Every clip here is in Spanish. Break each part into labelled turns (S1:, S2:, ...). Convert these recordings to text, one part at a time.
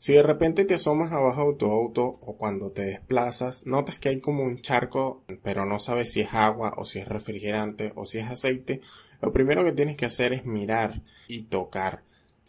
S1: Si de repente te asomas abajo de tu auto o cuando te desplazas, notas que hay como un charco, pero no sabes si es agua o si es refrigerante o si es aceite, lo primero que tienes que hacer es mirar y tocar.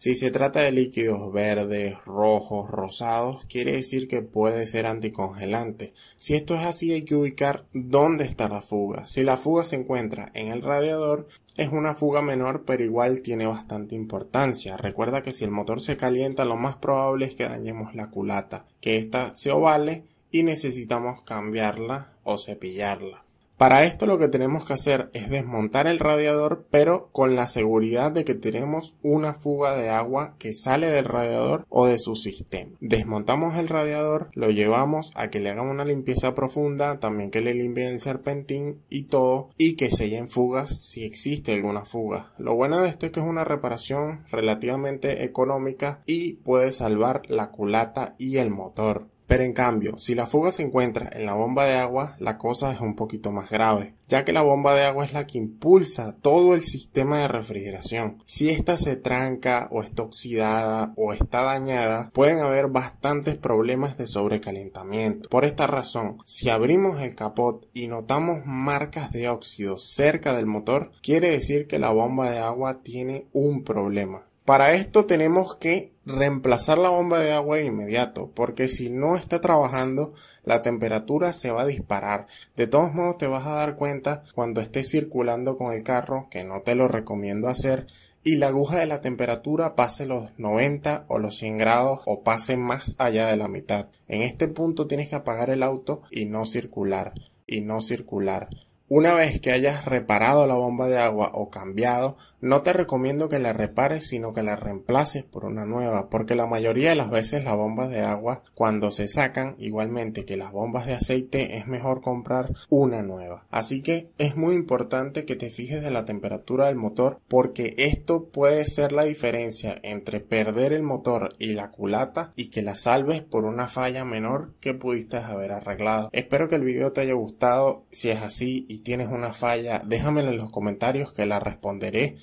S1: Si se trata de líquidos verdes, rojos, rosados, quiere decir que puede ser anticongelante. Si esto es así, hay que ubicar dónde está la fuga. Si la fuga se encuentra en el radiador, es una fuga menor, pero igual tiene bastante importancia. Recuerda que si el motor se calienta, lo más probable es que dañemos la culata, que ésta se ovale y necesitamos cambiarla o cepillarla. Para esto lo que tenemos que hacer es desmontar el radiador, pero con la seguridad de que tenemos una fuga de agua que sale del radiador o de su sistema. Desmontamos el radiador, lo llevamos a que le hagan una limpieza profunda, también que le limpien el serpentín y todo, y que sellen fugas si existe alguna fuga. Lo bueno de esto es que es una reparación relativamente económica y puede salvar la culata y el motor. Pero en cambio, si la fuga se encuentra en la bomba de agua, la cosa es un poquito más grave, ya que la bomba de agua es la que impulsa todo el sistema de refrigeración. Si ésta se tranca o está oxidada o está dañada, pueden haber bastantes problemas de sobrecalentamiento. Por esta razón, si abrimos el capot y notamos marcas de óxido cerca del motor, quiere decir que la bomba de agua tiene un problema. Para esto tenemos que reemplazar la bomba de agua de inmediato, porque si no está trabajando, la temperatura se va a disparar. De todos modos, te vas a dar cuenta cuando estés circulando con el carro, que no te lo recomiendo hacer, y la aguja de la temperatura pase los 90 o los 100 grados o pase más allá de la mitad. En este punto tienes que apagar el auto y no circular, y no circular. Una vez que hayas reparado la bomba de agua o cambiado, no te recomiendo que la repares, sino que la reemplaces por una nueva, porque la mayoría de las veces las bombas de agua, cuando se sacan, igualmente que las bombas de aceite, es mejor comprar una nueva. Así que es muy importante que te fijes de la temperatura del motor, porque esto puede ser la diferencia entre perder el motor y la culata y que la salves por una falla menor que pudiste haber arreglado. Espero que el video te haya gustado. Si es así y tienes una falla, déjamela en los comentarios que la responderé.